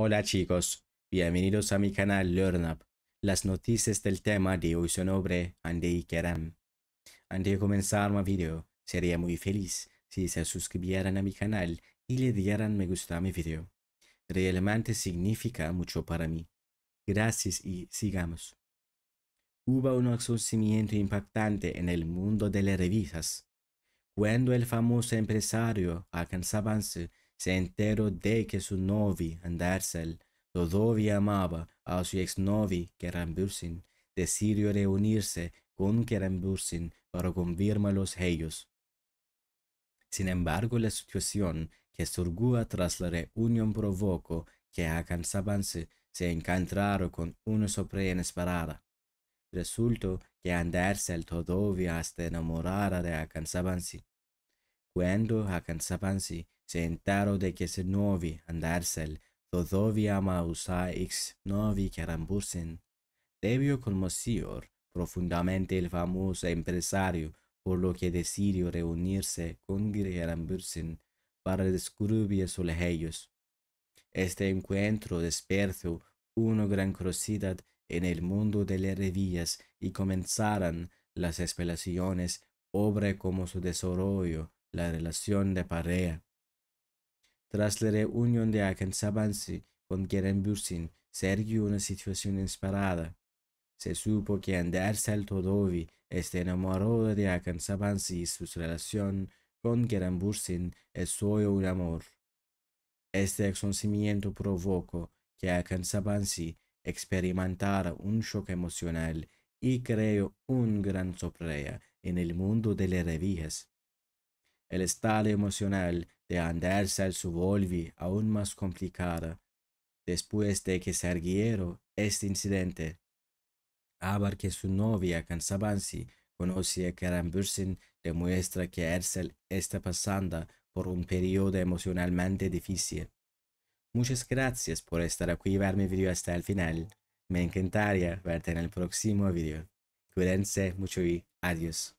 Hola chicos, bienvenidos a mi canal LearnUp. Las noticias del tema de hoy son sobre Andy Keram. Antes de comenzar mi video, sería muy feliz si se suscribieran a mi canal y le dieran me gusta a mi video. Realmente significa mucho para mí. Gracias y sigamos. Hubo un acontecimiento impactante en el mundo de las revistas. Cuando el famoso empresario alcanzaba se enteró de que su novi Andersel todavía amaba a su exnovi Kerambursin, decidió reunirse con Kerambursin para confirmar los ellos. Sin embargo, la situación que surgió tras la reunión provocó que a se encontrara con una sorpresa inesperada. Resultó que Andersel todavía hasta enamorara de Akansabansi. Cuando Quando se enteró de que se novi andarsel, todavía a ex novi carambursen. Debió conmocionar profundamente el famoso empresario, por lo que decidió reunirse con Carambursen para descubrir su leyes. Este encuentro despertó una gran curiosidad en el mundo de las revillas y comenzaron las especulaciones sobre como su desarrollo la relación de pareja. Tras la reunión de Akansabansi con gerambursin Bursin, se una situación inspirada. Se supo que Andersel Todovi está enamorado de Akansabansi y su relación con Gerambursin es solo un amor. Este exoncimiento provocó que Akansabansi experimentara un shock emocional y creó un gran sorpresa en el mundo de las el estado emocional de Andersel se volvió aún más complicada después de que se este incidente. abar que su novia Kansabansi conoce que Bursin demuestra que Ersel está pasando por un periodo emocionalmente difícil. Muchas gracias por estar aquí y ver mi video hasta el final. Me encantaría verte en el próximo video. Cuídense mucho y adiós.